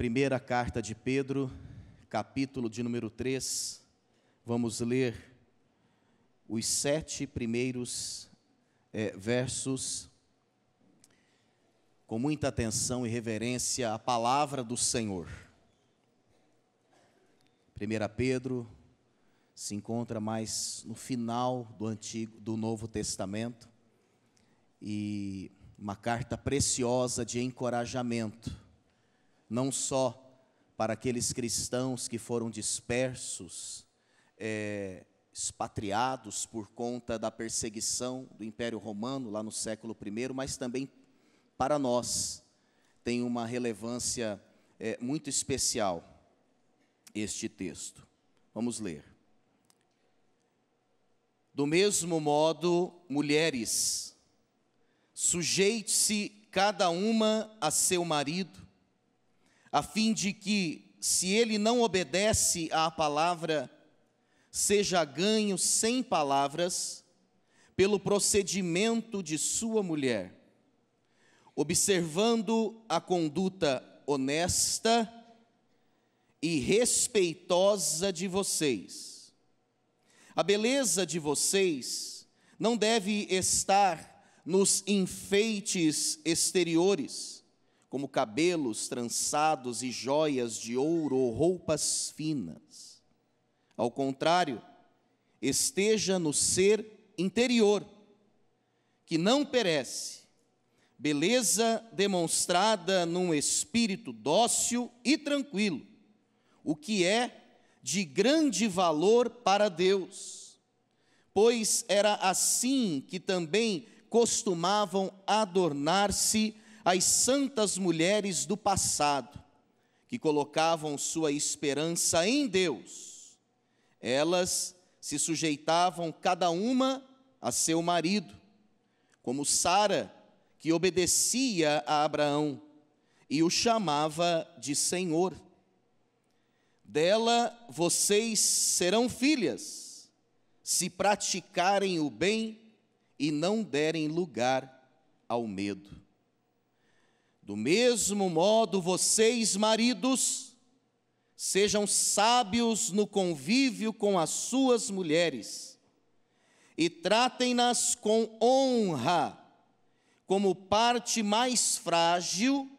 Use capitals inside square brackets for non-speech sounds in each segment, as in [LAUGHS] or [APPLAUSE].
Primeira carta de Pedro, capítulo de número 3, vamos ler os sete primeiros é, versos. Com muita atenção e reverência à palavra do Senhor. Primeira Pedro se encontra mais no final do antigo do Novo Testamento e uma carta preciosa de encorajamento não só para aqueles cristãos que foram dispersos, é, expatriados por conta da perseguição do Império Romano lá no século I, mas também para nós tem uma relevância é, muito especial este texto. Vamos ler. Do mesmo modo, mulheres, sujeite-se cada uma a seu marido, a fim de que, se ele não obedece à palavra, seja ganho sem palavras pelo procedimento de sua mulher, observando a conduta honesta e respeitosa de vocês. A beleza de vocês não deve estar nos enfeites exteriores, como cabelos trançados e joias de ouro ou roupas finas. Ao contrário, esteja no ser interior, que não perece, beleza demonstrada num espírito dócil e tranquilo, o que é de grande valor para Deus, pois era assim que também costumavam adornar-se as santas mulheres do passado, que colocavam sua esperança em Deus. Elas se sujeitavam cada uma a seu marido, como Sara, que obedecia a Abraão e o chamava de Senhor. Dela vocês serão filhas, se praticarem o bem e não derem lugar ao medo. Do mesmo modo, vocês, maridos, sejam sábios no convívio com as suas mulheres e tratem-nas com honra, como parte mais frágil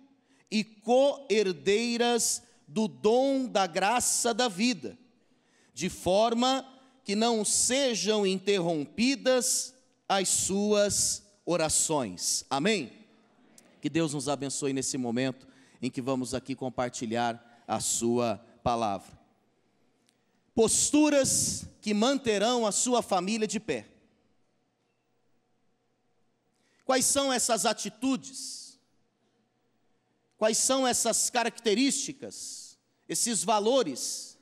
e co-herdeiras do dom da graça da vida, de forma que não sejam interrompidas as suas orações. Amém? Que Deus nos abençoe nesse momento em que vamos aqui compartilhar a Sua palavra. Posturas que manterão a sua família de pé. Quais são essas atitudes? Quais são essas características, esses valores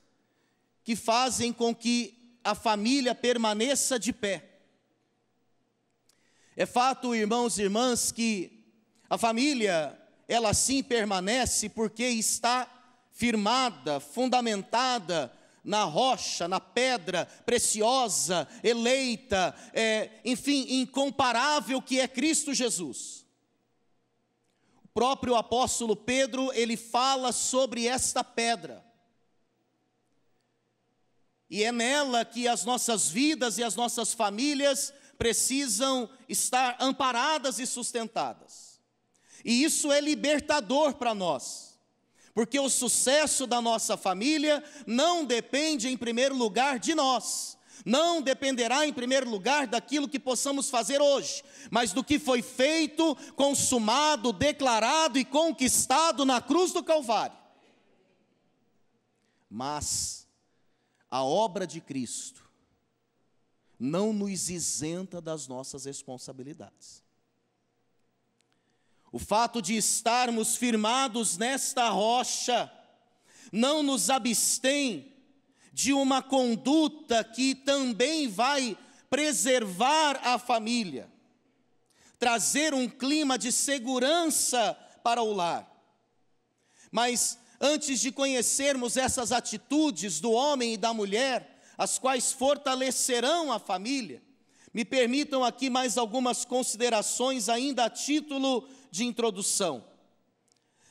que fazem com que a família permaneça de pé? É fato, irmãos e irmãs, que a família, ela sim permanece porque está firmada, fundamentada na rocha, na pedra preciosa, eleita, é, enfim, incomparável que é Cristo Jesus. O próprio apóstolo Pedro, ele fala sobre esta pedra. E é nela que as nossas vidas e as nossas famílias precisam estar amparadas e sustentadas. E isso é libertador para nós. Porque o sucesso da nossa família não depende, em primeiro lugar, de nós. Não dependerá, em primeiro lugar, daquilo que possamos fazer hoje, mas do que foi feito, consumado, declarado e conquistado na cruz do Calvário. Mas a obra de Cristo não nos isenta das nossas responsabilidades. O fato de estarmos firmados nesta rocha não nos abstém de uma conduta que também vai preservar a família, trazer um clima de segurança para o lar. Mas antes de conhecermos essas atitudes do homem e da mulher, as quais fortalecerão a família, me permitam aqui mais algumas considerações, ainda a título de introdução.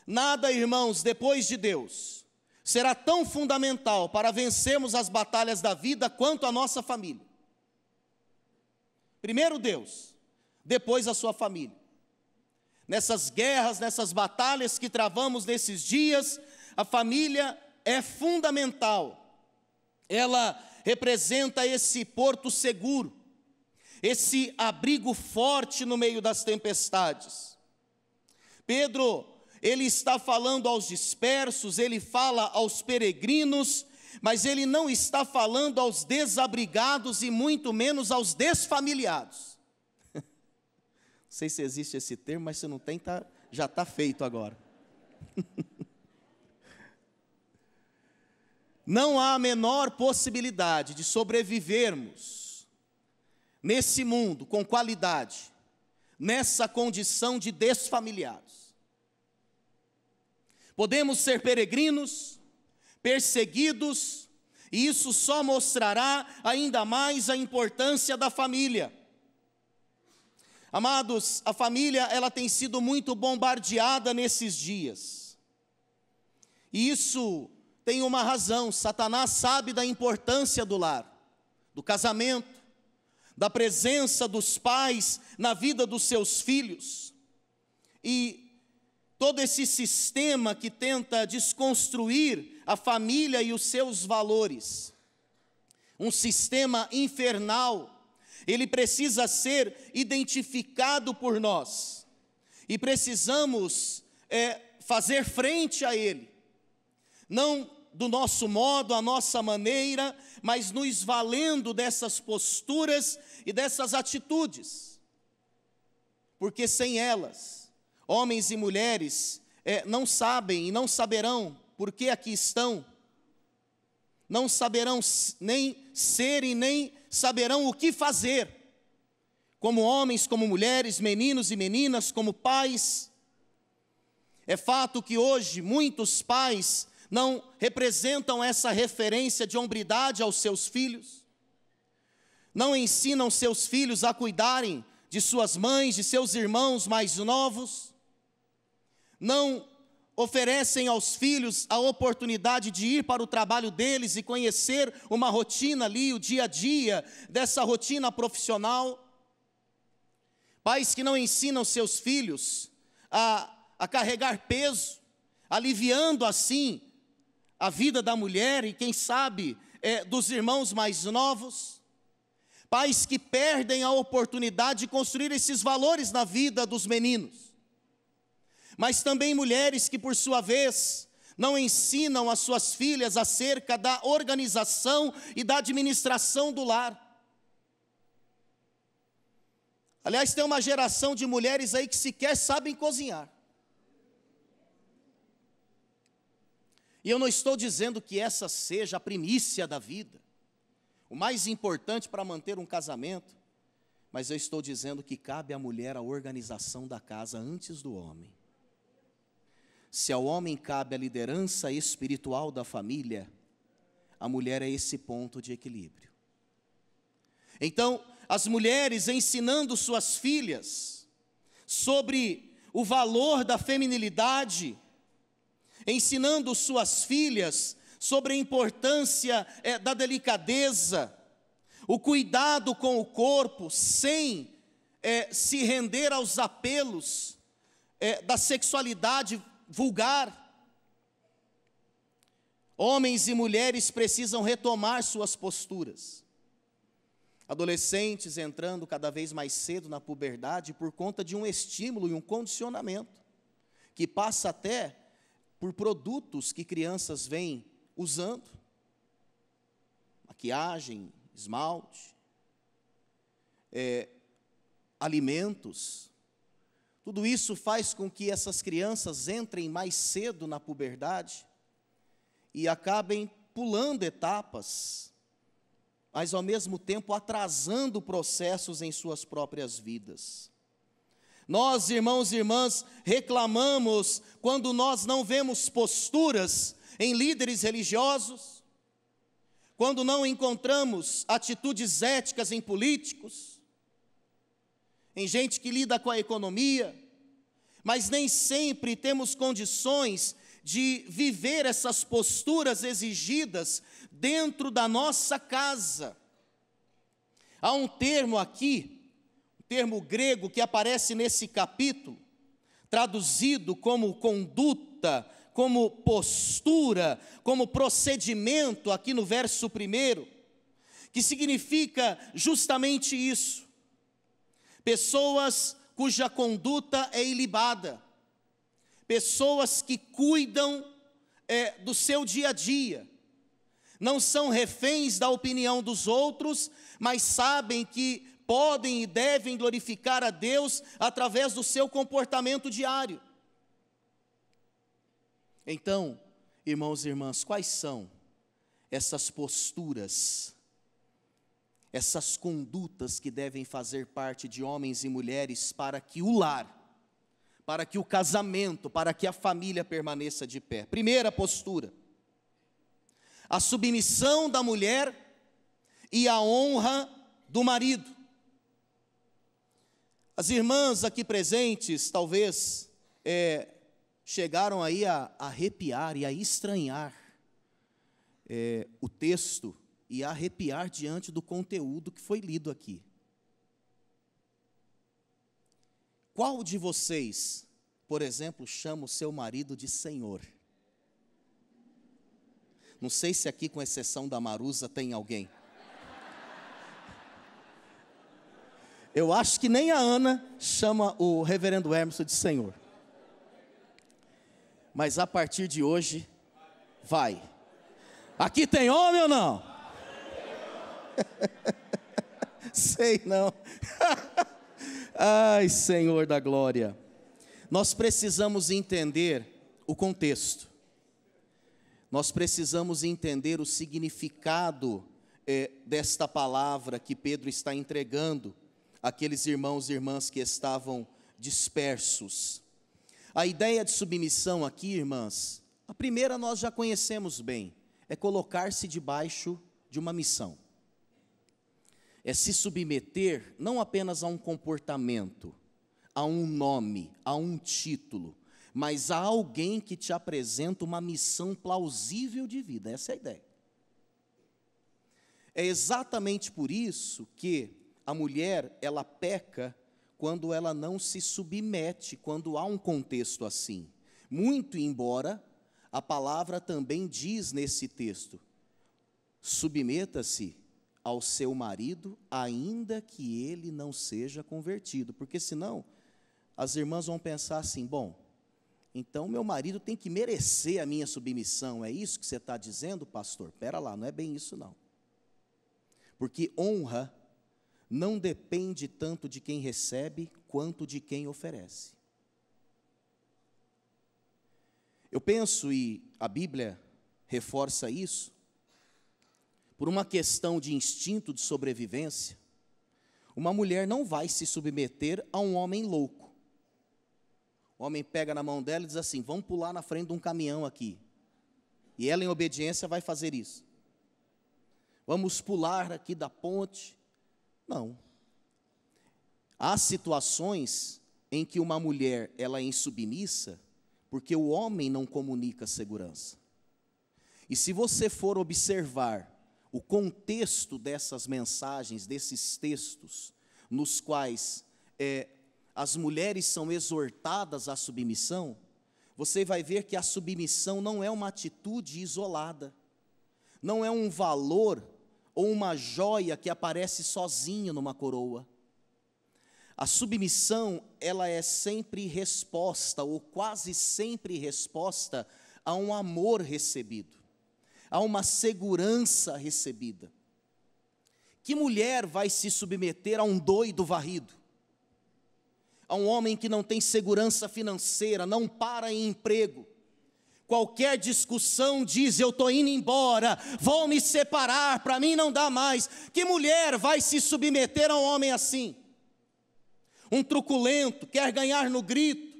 Nada, irmãos, depois de Deus, será tão fundamental para vencermos as batalhas da vida quanto a nossa família. Primeiro Deus, depois a sua família. Nessas guerras, nessas batalhas que travamos nesses dias, a família é fundamental. Ela representa esse porto seguro, esse abrigo forte no meio das tempestades. Pedro, ele está falando aos dispersos, ele fala aos peregrinos, mas ele não está falando aos desabrigados e muito menos aos desfamiliados. [LAUGHS] Não sei se existe esse termo, mas se não tem, tá, já está feito agora. [LAUGHS] Não há a menor possibilidade de sobrevivermos nesse mundo com qualidade nessa condição de desfamiliados. Podemos ser peregrinos, perseguidos, e isso só mostrará ainda mais a importância da família. Amados, a família ela tem sido muito bombardeada nesses dias. E isso tem uma razão. Satanás sabe da importância do lar, do casamento, da presença dos pais na vida dos seus filhos. E todo esse sistema que tenta desconstruir a família e os seus valores. Um sistema infernal, ele precisa ser identificado por nós e precisamos é, fazer frente a ele. Não do nosso modo, a nossa maneira, mas nos valendo dessas posturas e dessas atitudes. Porque sem elas, homens e mulheres é, não sabem e não saberão por que aqui estão, não saberão nem ser e nem saberão o que fazer, como homens, como mulheres, meninos e meninas, como pais. É fato que hoje muitos pais não representam essa referência de hombridade aos seus filhos, não ensinam seus filhos a cuidarem de suas mães, de seus irmãos mais novos, não oferecem aos filhos a oportunidade de ir para o trabalho deles e conhecer uma rotina ali, o dia a dia dessa rotina profissional. Pais que não ensinam seus filhos a, a carregar peso, aliviando assim a vida da mulher e, quem sabe, é, dos irmãos mais novos. Pais que perdem a oportunidade de construir esses valores na vida dos meninos. Mas também mulheres que, por sua vez, não ensinam as suas filhas acerca da organização e da administração do lar. Aliás, tem uma geração de mulheres aí que sequer sabem cozinhar. E eu não estou dizendo que essa seja a primícia da vida, o mais importante para manter um casamento, mas eu estou dizendo que cabe à mulher a organização da casa antes do homem. Se ao homem cabe a liderança espiritual da família, a mulher é esse ponto de equilíbrio. Então, as mulheres ensinando suas filhas sobre o valor da feminilidade, ensinando suas filhas sobre a importância é, da delicadeza, o cuidado com o corpo, sem é, se render aos apelos é, da sexualidade vulgar. Homens e mulheres precisam retomar suas posturas. Adolescentes entrando cada vez mais cedo na puberdade por conta de um estímulo e um condicionamento, que passa até por produtos que crianças vêm usando maquiagem, esmalte, é, alimentos. Tudo isso faz com que essas crianças entrem mais cedo na puberdade e acabem pulando etapas, mas ao mesmo tempo atrasando processos em suas próprias vidas. Nós, irmãos e irmãs, reclamamos quando nós não vemos posturas em líderes religiosos, quando não encontramos atitudes éticas em políticos, em gente que lida com a economia, mas nem sempre temos condições de viver essas posturas exigidas dentro da nossa casa. Há um termo aqui termo grego que aparece nesse capítulo, traduzido como conduta, como postura, como procedimento, aqui no verso primeiro, que significa justamente isso. Pessoas cuja conduta é ilibada, pessoas que cuidam é, do seu dia a dia, não são reféns da opinião dos outros, mas sabem que podem e devem glorificar a Deus através do seu comportamento diário. Então, irmãos e irmãs, quais são essas posturas, essas condutas que devem fazer parte de homens e mulheres para que o lar, para que o casamento, para que a família permaneça de pé? Primeira postura, a submissão da mulher e a honra do marido. As irmãs aqui presentes, talvez, é, chegaram aí a, a arrepiar e a estranhar é, o texto e a arrepiar diante do conteúdo que foi lido aqui. Qual de vocês, por exemplo, chama o seu marido de senhor? Não sei se aqui, com exceção da Marusa, tem alguém. Eu acho que nem a Ana chama o reverendo Emerson de Senhor. Mas a partir de hoje, vai. Aqui tem homem ou não? [LAUGHS] Sei não. [LAUGHS] Ai, Senhor da glória. Nós precisamos entender o contexto. Nós precisamos entender o significado eh, desta palavra que Pedro está entregando aqueles irmãos e irmãs que estavam dispersos. A ideia de submissão aqui, irmãs, a primeira nós já conhecemos bem, é colocar-se debaixo de uma missão. É se submeter não apenas a um comportamento, a um nome, a um título, mas a alguém que te apresenta uma missão plausível de vida. Essa é a ideia. É exatamente por isso que a mulher, ela peca quando ela não se submete, quando há um contexto assim. Muito embora a palavra também diz nesse texto: submeta-se ao seu marido, ainda que ele não seja convertido, porque senão as irmãs vão pensar assim: bom, então meu marido tem que merecer a minha submissão, é isso que você está dizendo, pastor? Pera lá, não é bem isso não. Porque honra não depende tanto de quem recebe quanto de quem oferece. Eu penso, e a Bíblia reforça isso, por uma questão de instinto de sobrevivência, uma mulher não vai se submeter a um homem louco. O homem pega na mão dela e diz assim: vamos pular na frente de um caminhão aqui. E ela, em obediência, vai fazer isso. Vamos pular aqui da ponte não. Há situações em que uma mulher ela é insubmissa porque o homem não comunica segurança. E se você for observar o contexto dessas mensagens, desses textos, nos quais é, as mulheres são exortadas à submissão, você vai ver que a submissão não é uma atitude isolada, não é um valor ou uma joia que aparece sozinha numa coroa. A submissão, ela é sempre resposta, ou quase sempre resposta, a um amor recebido, a uma segurança recebida. Que mulher vai se submeter a um doido varrido? A um homem que não tem segurança financeira, não para em emprego, Qualquer discussão diz: Eu estou indo embora, vou me separar, para mim não dá mais. Que mulher vai se submeter a um homem assim? Um truculento, quer ganhar no grito,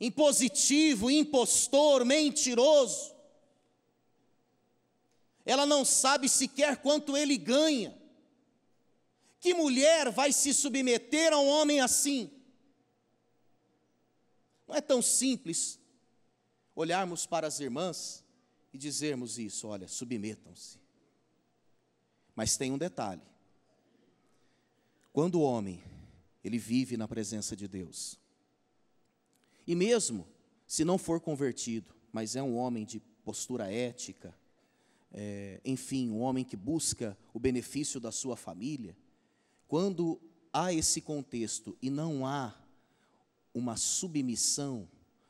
impositivo, impostor, mentiroso. Ela não sabe sequer quanto ele ganha. Que mulher vai se submeter a um homem assim? Não é tão simples olharmos para as irmãs e dizermos isso: olha, submetam-se. Mas tem um detalhe. Quando o homem, ele vive na presença de Deus. E mesmo se não for convertido, mas é um homem de postura ética, é, enfim, um homem que busca o benefício da sua família, quando há esse contexto e não há uma submissão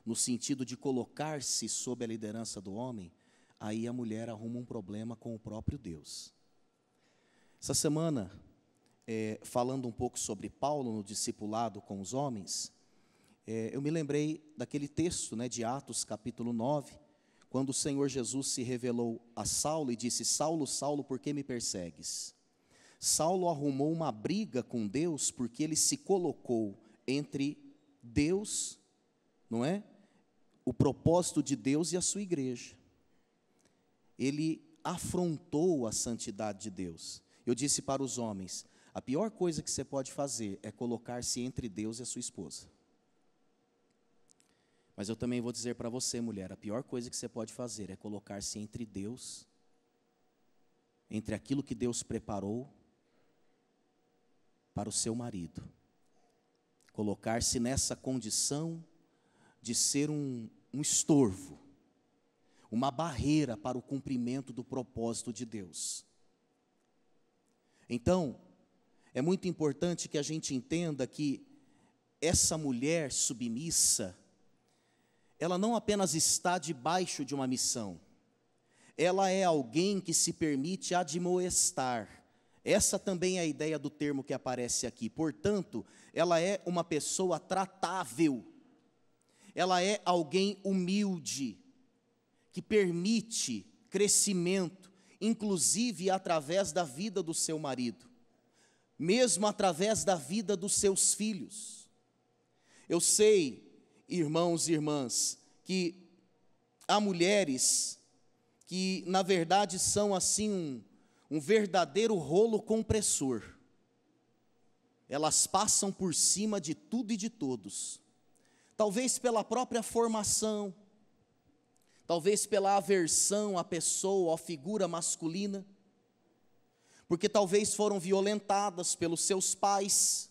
no sentido de colocar-se sob a liderança do homem, aí a mulher arruma um problema com o próprio Deus. Essa semana, é, falando um pouco sobre Paulo no discipulado com os homens, é, eu me lembrei daquele texto né, de Atos, capítulo 9, quando o Senhor Jesus se revelou a Saulo e disse: Saulo, Saulo, por que me persegues? Saulo arrumou uma briga com Deus porque ele se colocou entre Deus, não é? o propósito de Deus e a sua igreja. Ele afrontou a santidade de Deus. Eu disse para os homens: a pior coisa que você pode fazer é colocar-se entre Deus e a sua esposa. Mas eu também vou dizer para você, mulher: a pior coisa que você pode fazer é colocar-se entre Deus, entre aquilo que Deus preparou para o seu marido. Colocar-se nessa condição de ser um, um estorvo, uma barreira para o cumprimento do propósito de Deus. Então, é muito importante que a gente entenda que essa mulher submissa, ela não apenas está debaixo de uma missão, ela é alguém que se permite admoestar. Essa também é a ideia do termo que aparece aqui. Portanto, ela é uma pessoa tratável ela é alguém humilde, que permite crescimento, inclusive através da vida do seu marido, mesmo através da vida dos seus filhos. Eu sei, irmãos e irmãs, que há mulheres que, na verdade, são assim um, um verdadeiro rolo compressor. Elas passam por cima de tudo e de todos talvez pela própria formação, talvez pela aversão à pessoa, à figura masculina, porque talvez foram violentadas pelos seus pais,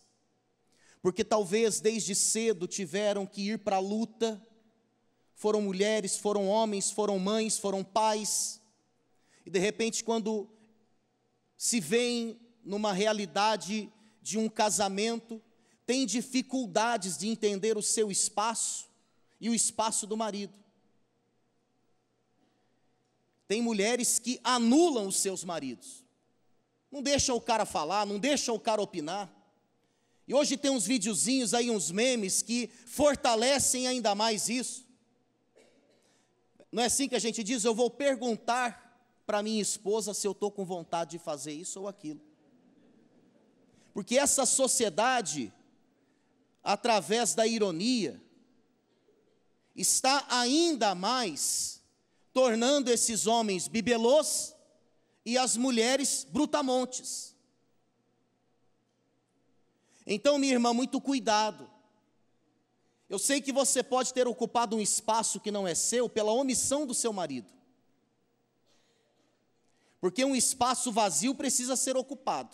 porque talvez desde cedo tiveram que ir para a luta, foram mulheres, foram homens, foram mães, foram pais, e de repente, quando se vem numa realidade de um casamento, tem dificuldades de entender o seu espaço e o espaço do marido. Tem mulheres que anulam os seus maridos, não deixam o cara falar, não deixam o cara opinar. E hoje tem uns videozinhos aí, uns memes que fortalecem ainda mais isso. Não é assim que a gente diz? Eu vou perguntar para minha esposa se eu estou com vontade de fazer isso ou aquilo. Porque essa sociedade através da ironia, está ainda mais tornando esses homens bibelôs e as mulheres brutamontes. Então, minha irmã, muito cuidado. Eu sei que você pode ter ocupado um espaço que não é seu pela omissão do seu marido. Porque um espaço vazio precisa ser ocupado.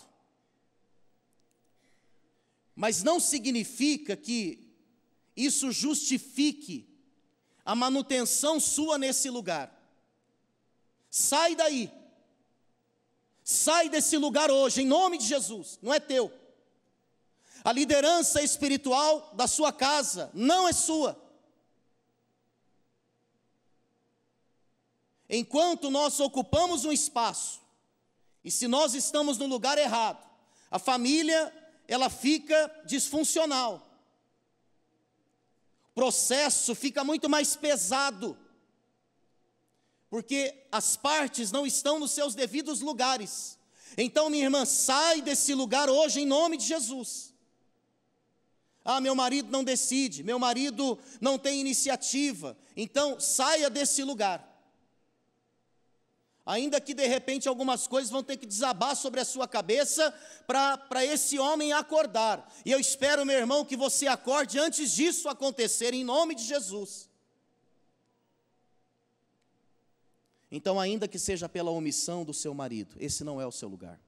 Mas não significa que isso justifique a manutenção sua nesse lugar. Sai daí. Sai desse lugar hoje, em nome de Jesus, não é teu. A liderança espiritual da sua casa não é sua. Enquanto nós ocupamos um espaço, e se nós estamos no lugar errado, a família ela fica disfuncional. O processo fica muito mais pesado, porque as partes não estão nos seus devidos lugares. Então, minha irmã, sai desse lugar hoje em nome de Jesus. Ah, meu marido não decide, meu marido não tem iniciativa. Então, saia desse lugar. Ainda que de repente algumas coisas vão ter que desabar sobre a sua cabeça para esse homem acordar. E eu espero, meu irmão, que você acorde antes disso acontecer, em nome de Jesus. Então, ainda que seja pela omissão do seu marido, esse não é o seu lugar.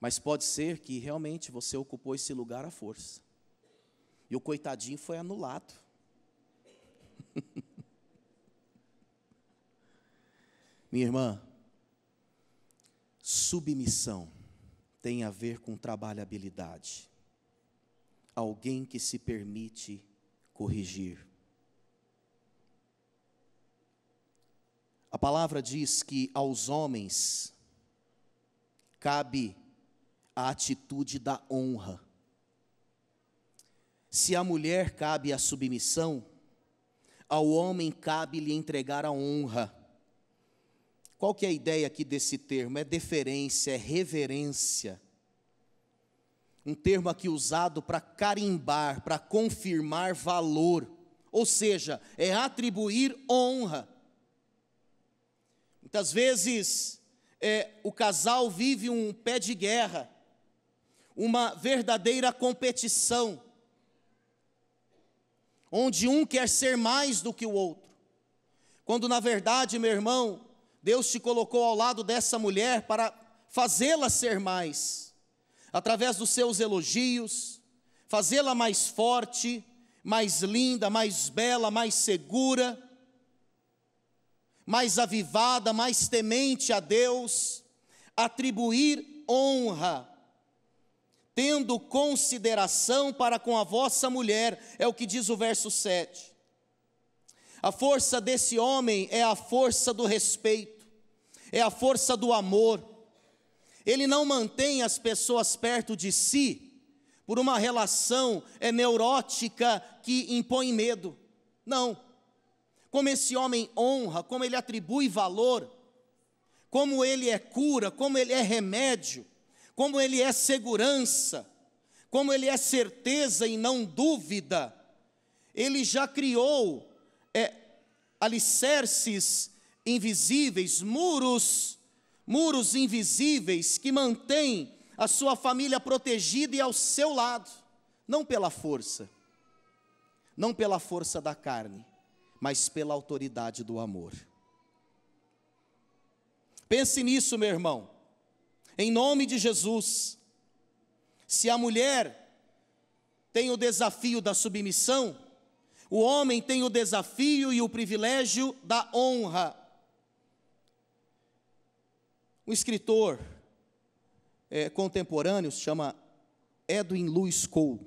Mas pode ser que realmente você ocupou esse lugar à força. E o coitadinho foi anulado. Minha irmã, submissão tem a ver com trabalhabilidade. Alguém que se permite corrigir. A palavra diz que aos homens cabe a atitude da honra. Se à mulher cabe a submissão, ao homem cabe lhe entregar a honra. Qual que é a ideia aqui desse termo? É deferência, é reverência. Um termo aqui usado para carimbar, para confirmar valor, ou seja, é atribuir honra. Muitas vezes é, o casal vive um pé de guerra, uma verdadeira competição, onde um quer ser mais do que o outro. Quando na verdade, meu irmão, Deus te colocou ao lado dessa mulher para fazê-la ser mais, através dos seus elogios, fazê-la mais forte, mais linda, mais bela, mais segura, mais avivada, mais temente a Deus, atribuir honra, tendo consideração para com a vossa mulher, é o que diz o verso 7. A força desse homem é a força do respeito, é a força do amor. Ele não mantém as pessoas perto de si por uma relação é neurótica que impõe medo. Não. Como esse homem honra, como ele atribui valor, como ele é cura, como ele é remédio, como ele é segurança, como ele é certeza e não dúvida, ele já criou alicerces invisíveis, muros, muros invisíveis que mantêm a sua família protegida e ao seu lado, não pela força, não pela força da carne, mas pela autoridade do amor. Pense nisso, meu irmão, em nome de Jesus. Se a mulher tem o desafio da submissão, o homem tem o desafio e o privilégio da honra. Um escritor é, contemporâneo se chama Edwin Lewis Cole,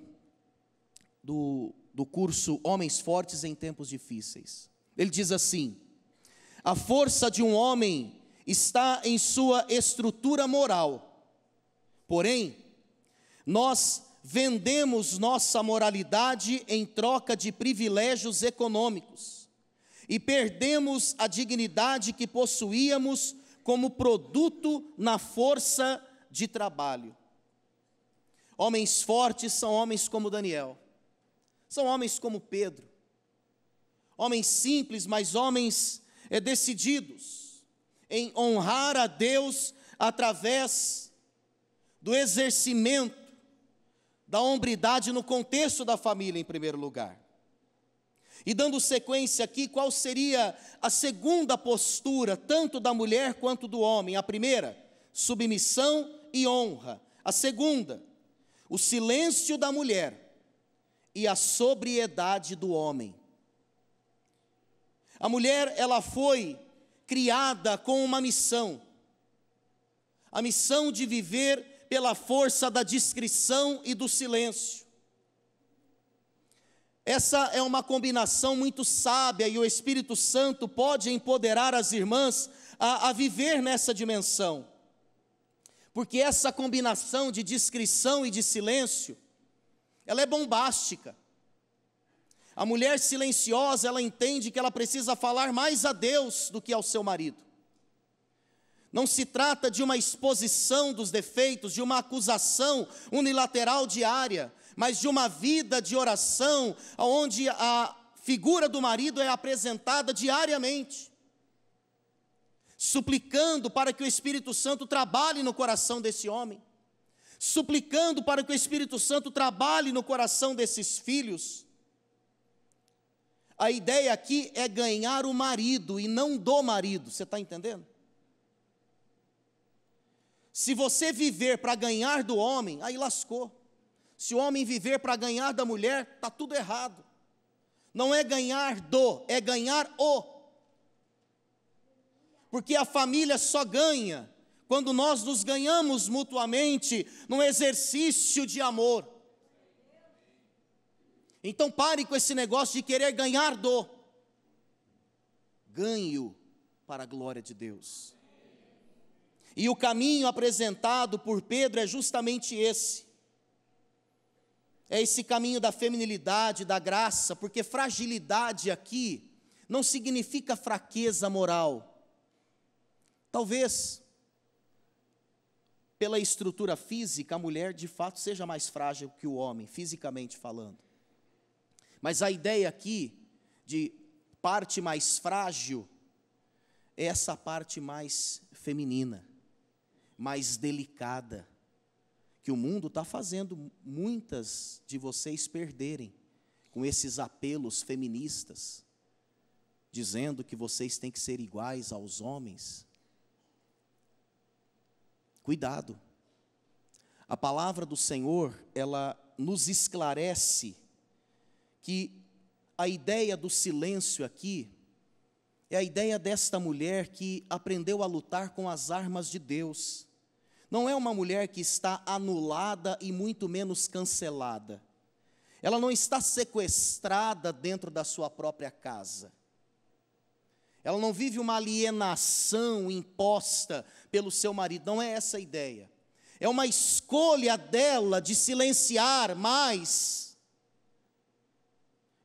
do, do curso Homens Fortes em Tempos Difíceis. Ele diz assim: A força de um homem está em sua estrutura moral. Porém, nós vendemos nossa moralidade em troca de privilégios econômicos e perdemos a dignidade que possuíamos como produto na força de trabalho. Homens fortes são homens como Daniel, são homens como Pedro, homens simples, mas homens é, decididos em honrar a Deus através do exercimento da hombridade no contexto da família, em primeiro lugar. E dando sequência aqui, qual seria a segunda postura, tanto da mulher quanto do homem? A primeira, submissão e honra. A segunda, o silêncio da mulher e a sobriedade do homem. A mulher, ela foi criada com uma missão, a missão de viver pela força da discrição e do silêncio. Essa é uma combinação muito sábia e o Espírito Santo pode empoderar as irmãs a, a viver nessa dimensão. Porque essa combinação de discrição e de silêncio, ela é bombástica. A mulher silenciosa, ela entende que ela precisa falar mais a Deus do que ao seu marido. Não se trata de uma exposição dos defeitos, de uma acusação unilateral diária, mas de uma vida de oração onde a figura do marido é apresentada diariamente, suplicando para que o Espírito Santo trabalhe no coração desse homem, suplicando para que o Espírito Santo trabalhe no coração desses filhos. A ideia aqui é ganhar o marido e não do marido, você está entendendo? Se você viver para ganhar do homem, aí lascou. Se o homem viver para ganhar da mulher, está tudo errado. Não é ganhar do, é ganhar o. Porque a família só ganha quando nós nos ganhamos mutuamente num exercício de amor. Então pare com esse negócio de querer ganhar do. Ganho para a glória de Deus. E o caminho apresentado por Pedro é justamente esse. É esse caminho da feminilidade, da graça, porque fragilidade aqui não significa fraqueza moral. Talvez pela estrutura física, a mulher de fato seja mais frágil que o homem, fisicamente falando. Mas a ideia aqui de parte mais frágil é essa parte mais feminina mais delicada, que o mundo está fazendo muitas de vocês perderem com esses apelos feministas, dizendo que vocês têm que ser iguais aos homens. Cuidado. A palavra do Senhor, ela nos esclarece que a ideia do silêncio aqui é a ideia desta mulher que aprendeu a lutar com as armas de Deus não é uma mulher que está anulada e muito menos cancelada. Ela não está sequestrada dentro da sua própria casa. Ela não vive uma alienação imposta pelo seu marido, não é essa a ideia. É uma escolha dela de silenciar mais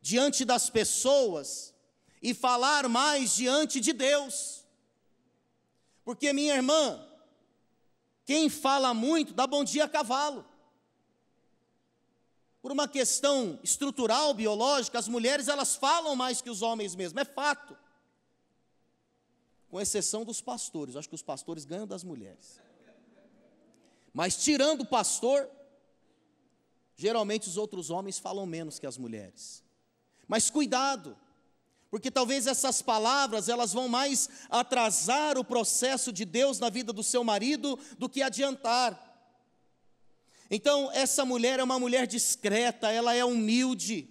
diante das pessoas e falar mais diante de Deus. Porque, minha irmã, quem fala muito dá bom dia a cavalo. Por uma questão estrutural, biológica, as mulheres elas falam mais que os homens mesmo, é fato. Com exceção dos pastores, acho que os pastores ganham das mulheres. Mas tirando o pastor, geralmente os outros homens falam menos que as mulheres. Mas cuidado, porque talvez essas palavras, elas vão mais atrasar o processo de Deus na vida do seu marido do que adiantar. Então, essa mulher é uma mulher discreta, ela é humilde.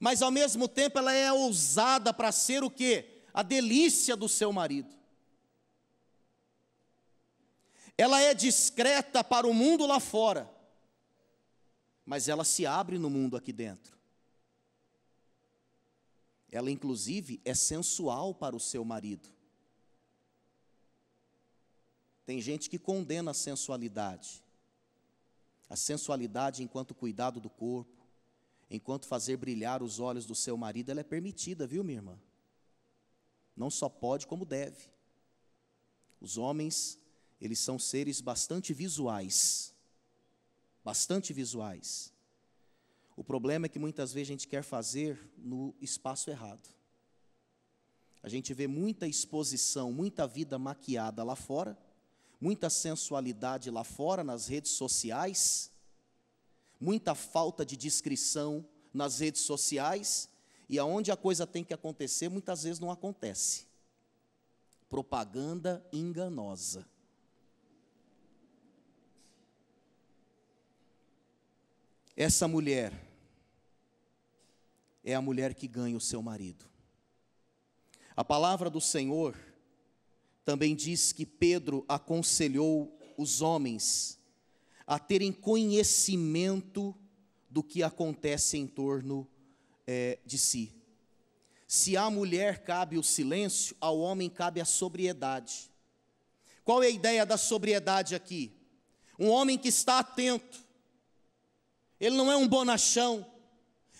Mas ao mesmo tempo ela é ousada para ser o quê? A delícia do seu marido. Ela é discreta para o mundo lá fora, mas ela se abre no mundo aqui dentro. Ela, inclusive, é sensual para o seu marido. Tem gente que condena a sensualidade. A sensualidade enquanto cuidado do corpo, enquanto fazer brilhar os olhos do seu marido, ela é permitida, viu, minha irmã? Não só pode, como deve. Os homens, eles são seres bastante visuais. Bastante visuais. O problema é que muitas vezes a gente quer fazer no espaço errado. A gente vê muita exposição, muita vida maquiada lá fora, muita sensualidade lá fora nas redes sociais, muita falta de discrição nas redes sociais, e aonde a coisa tem que acontecer, muitas vezes não acontece. Propaganda enganosa. Essa mulher é a mulher que ganha o seu marido. A palavra do Senhor também diz que Pedro aconselhou os homens a terem conhecimento do que acontece em torno é, de si. Se à mulher cabe o silêncio, ao homem cabe a sobriedade. Qual é a ideia da sobriedade aqui? Um homem que está atento, ele não é um bonachão,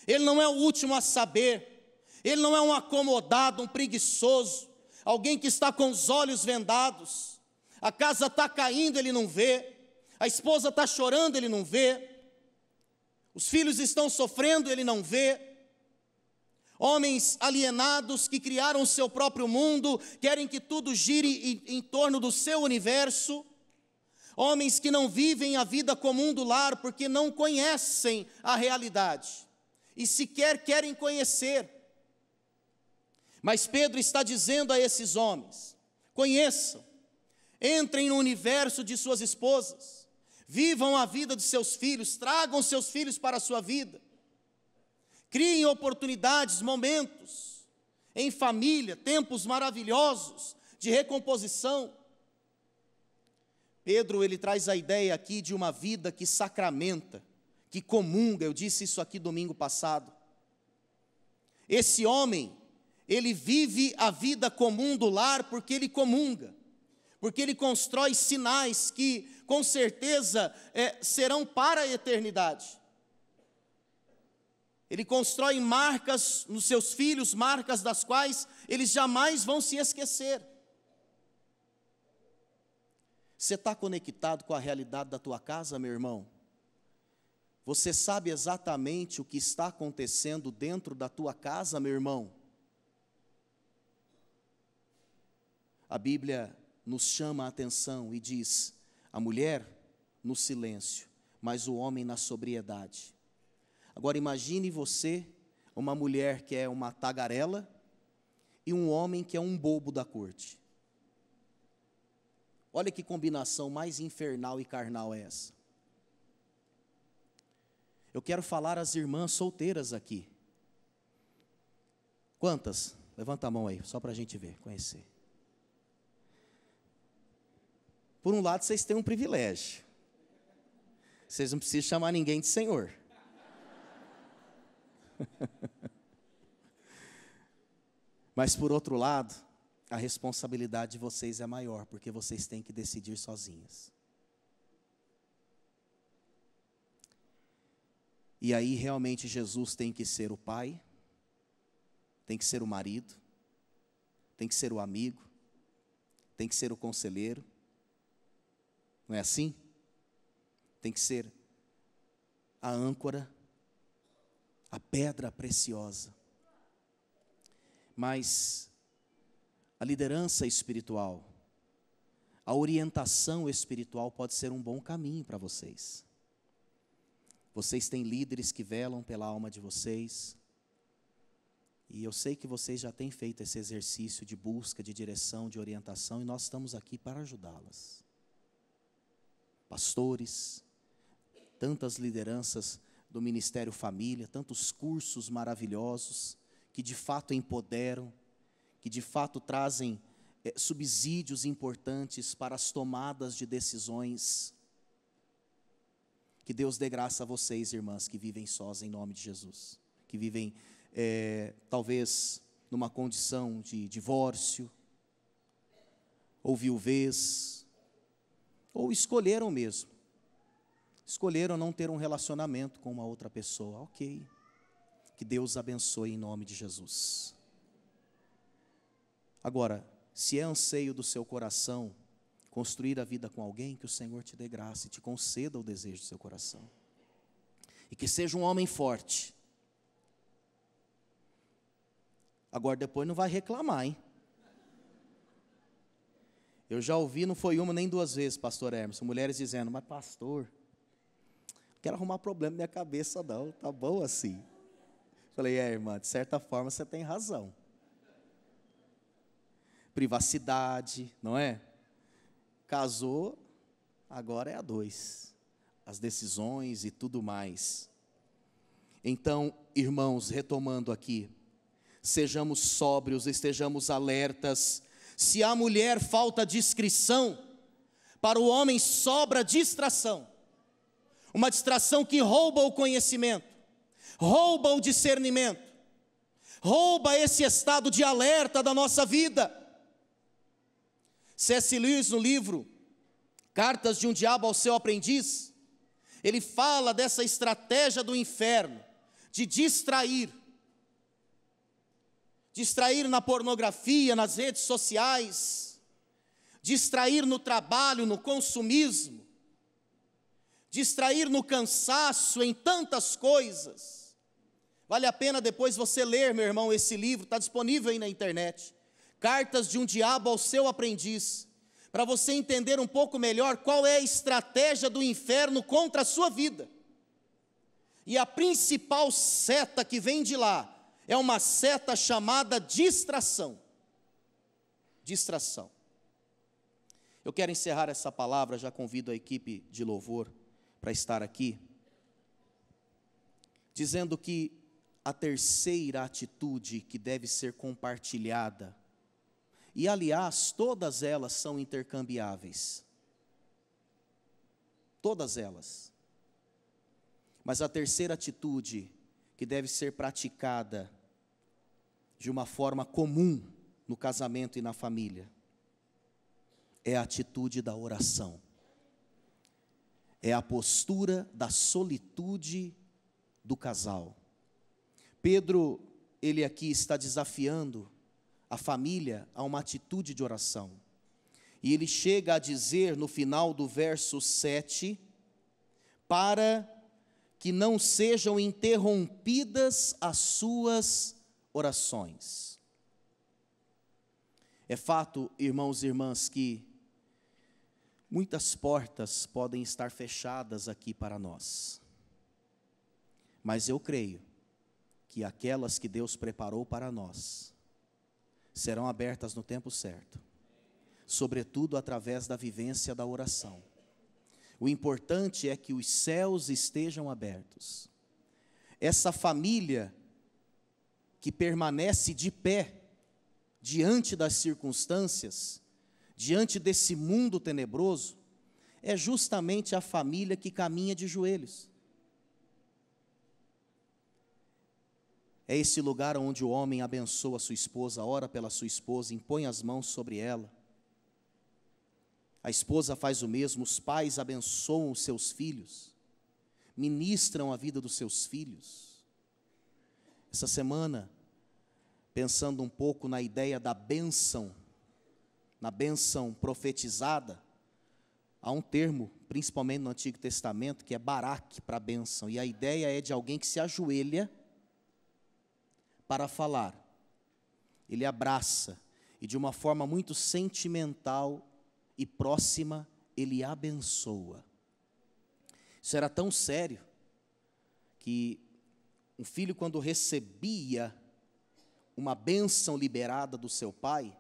ele não é o último a saber. Ele não é um acomodado, um preguiçoso, alguém que está com os olhos vendados. A casa está caindo, ele não vê. A esposa está chorando, ele não vê. Os filhos estão sofrendo, ele não vê. Homens alienados que criaram o seu próprio mundo, querem que tudo gire em, em torno do seu universo. Homens que não vivem a vida comum do lar porque não conhecem a realidade e sequer querem conhecer. Mas Pedro está dizendo a esses homens: conheçam, entrem no universo de suas esposas, vivam a vida de seus filhos, tragam seus filhos para a sua vida, criem oportunidades, momentos, em família, tempos maravilhosos de recomposição. Pedro ele traz a ideia aqui de uma vida que sacramenta, que comunga, eu disse isso aqui domingo passado. Esse homem, ele vive a vida comum do lar porque ele comunga, porque ele constrói sinais que, com certeza, é, serão para a eternidade. Ele constrói marcas nos seus filhos, marcas das quais eles jamais vão se esquecer. Você está conectado com a realidade da tua casa, meu irmão? Você sabe exatamente o que está acontecendo dentro da tua casa, meu irmão? A Bíblia nos chama a atenção e diz: a mulher no silêncio, mas o homem na sobriedade. Agora imagine você, uma mulher que é uma tagarela e um homem que é um bobo da corte. Olha que combinação mais infernal e carnal é essa. Eu quero falar às irmãs solteiras aqui. Quantas? Levanta a mão aí, só para a gente ver, conhecer. Por um lado, vocês têm um privilégio. Vocês não precisam chamar ninguém de senhor. [LAUGHS] Mas por outro lado, a responsabilidade de vocês é maior, porque vocês têm que decidir sozinhas. E aí realmente Jesus tem que ser o pai, tem que ser o marido, tem que ser o amigo, tem que ser o conselheiro. Não é assim? Tem que ser a âncora, a pedra preciosa. Mas a liderança espiritual, a orientação espiritual pode ser um bom caminho para vocês. Vocês têm líderes que velam pela alma de vocês. E eu sei que vocês já têm feito esse exercício de busca, de direção, de orientação, e nós estamos aqui para ajudá-las. Pastores, tantas lideranças do Ministério Família, tantos cursos maravilhosos que de fato empoderam, que de fato trazem é, subsídios importantes para as tomadas de decisões que Deus dê graça a vocês, irmãs, que vivem sós em nome de Jesus, que vivem é, talvez numa condição de divórcio, ou viuvez, ou escolheram mesmo, escolheram não ter um relacionamento com uma outra pessoa. Ok. Que Deus abençoe em nome de Jesus. Agora, se é anseio do seu coração construir a vida com alguém, que o Senhor te dê graça e te conceda o desejo do seu coração. E que seja um homem forte. Agora depois não vai reclamar, hein? Eu já ouvi, não foi uma nem duas vezes, pastor Hermes, mulheres dizendo, mas pastor, não quero arrumar problema na minha cabeça não, tá bom assim. Falei, é irmã, de certa forma você tem razão. Privacidade, não é? Casou, agora é a dois. As decisões e tudo mais. Então, irmãos, retomando aqui, sejamos sóbrios, estejamos alertas. Se à mulher falta discrição, para o homem sobra distração. Uma distração que rouba o conhecimento, rouba o discernimento, rouba esse estado de alerta da nossa vida. C.S. Lewis, no livro Cartas de um Diabo ao Seu Aprendiz, ele fala dessa estratégia do inferno de distrair. Distrair na pornografia, nas redes sociais, distrair no trabalho, no consumismo, distrair no cansaço, em tantas coisas. Vale a pena depois você ler, meu irmão, esse livro, está disponível aí na internet. Cartas de um diabo ao seu aprendiz, para você entender um pouco melhor qual é a estratégia do inferno contra a sua vida. E a principal seta que vem de lá é uma seta chamada distração. Distração. Eu quero encerrar essa palavra, já convido a equipe de louvor para estar aqui, dizendo que a terceira atitude que deve ser compartilhada e aliás, todas elas são intercambiáveis. Todas elas. Mas a terceira atitude que deve ser praticada de uma forma comum no casamento e na família é a atitude da oração. É a postura da solitude do casal. Pedro, ele aqui está desafiando a família a uma atitude de oração. E ele chega a dizer no final do verso 7, para que não sejam interrompidas as suas orações. É fato, irmãos e irmãs, que muitas portas podem estar fechadas aqui para nós. Mas eu creio que aquelas que Deus preparou para nós, serão abertas no tempo certo, sobretudo através da vivência da oração. O importante é que os céus estejam abertos. Essa família que permanece de pé diante das circunstâncias, diante desse mundo tenebroso, é justamente a família que caminha de joelhos. É esse lugar onde o homem abençoa sua esposa, ora pela sua esposa, impõe as mãos sobre ela. A esposa faz o mesmo, os pais abençoam os seus filhos, ministram a vida dos seus filhos. Essa semana, pensando um pouco na ideia da bênção, na bênção profetizada, há um termo, principalmente no Antigo Testamento, que é baraque para bênção, e a ideia é de alguém que se ajoelha para falar. Ele abraça e, de uma forma muito sentimental e próxima, ele abençoa. Isso era tão sério que um filho, quando recebia uma bênção liberada do seu pai,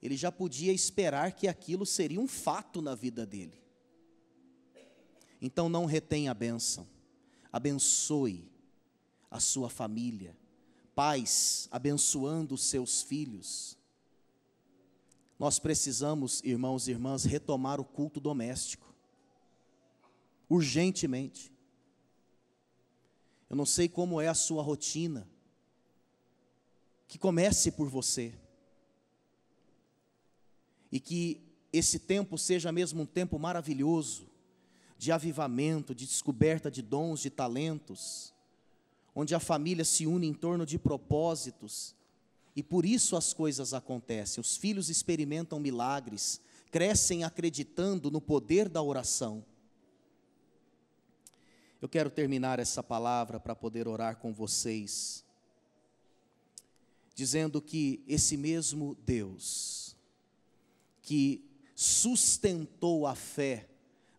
ele já podia esperar que aquilo seria um fato na vida dele. Então não retém a bênção, abençoe a sua família, pais abençoando seus filhos. Nós precisamos, irmãos e irmãs, retomar o culto doméstico, urgentemente. Eu não sei como é a sua rotina, que comece por você, e que esse tempo seja mesmo um tempo maravilhoso, de avivamento, de descoberta de dons, de talentos, onde a família se une em torno de propósitos, e por isso as coisas acontecem. Os filhos experimentam milagres, crescem acreditando no poder da oração. Eu quero terminar essa palavra para poder orar com vocês, dizendo que esse mesmo Deus que sustentou a fé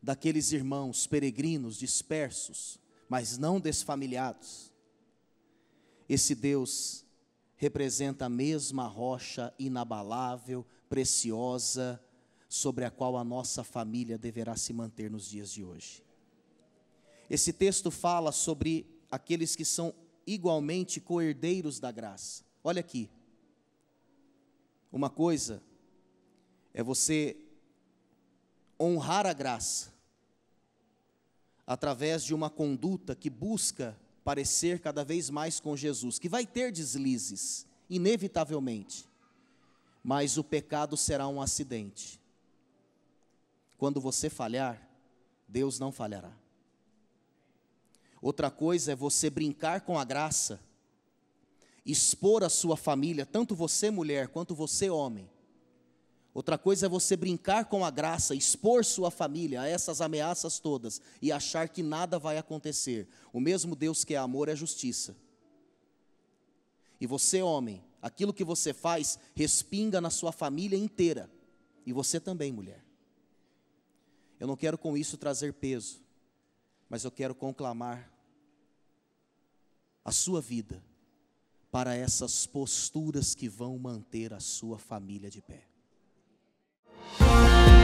daqueles irmãos peregrinos dispersos, mas não desfamiliados, esse Deus representa a mesma rocha inabalável, preciosa, sobre a qual a nossa família deverá se manter nos dias de hoje. Esse texto fala sobre aqueles que são igualmente coerdeiros da graça. Olha aqui. Uma coisa é você honrar a graça através de uma conduta que busca parecer cada vez mais com Jesus, que vai ter deslizes, inevitavelmente, mas o pecado será um acidente. Quando você falhar, Deus não falhará. Outra coisa é você brincar com a graça, expor a sua família, tanto você mulher quanto você homem, Outra coisa é você brincar com a graça, expor sua família a essas ameaças todas e achar que nada vai acontecer. O mesmo Deus que é amor é justiça. E você, homem, aquilo que você faz respinga na sua família inteira. E você também, mulher. Eu não quero com isso trazer peso, mas eu quero conclamar a sua vida para essas posturas que vão manter a sua família de pé. Bye.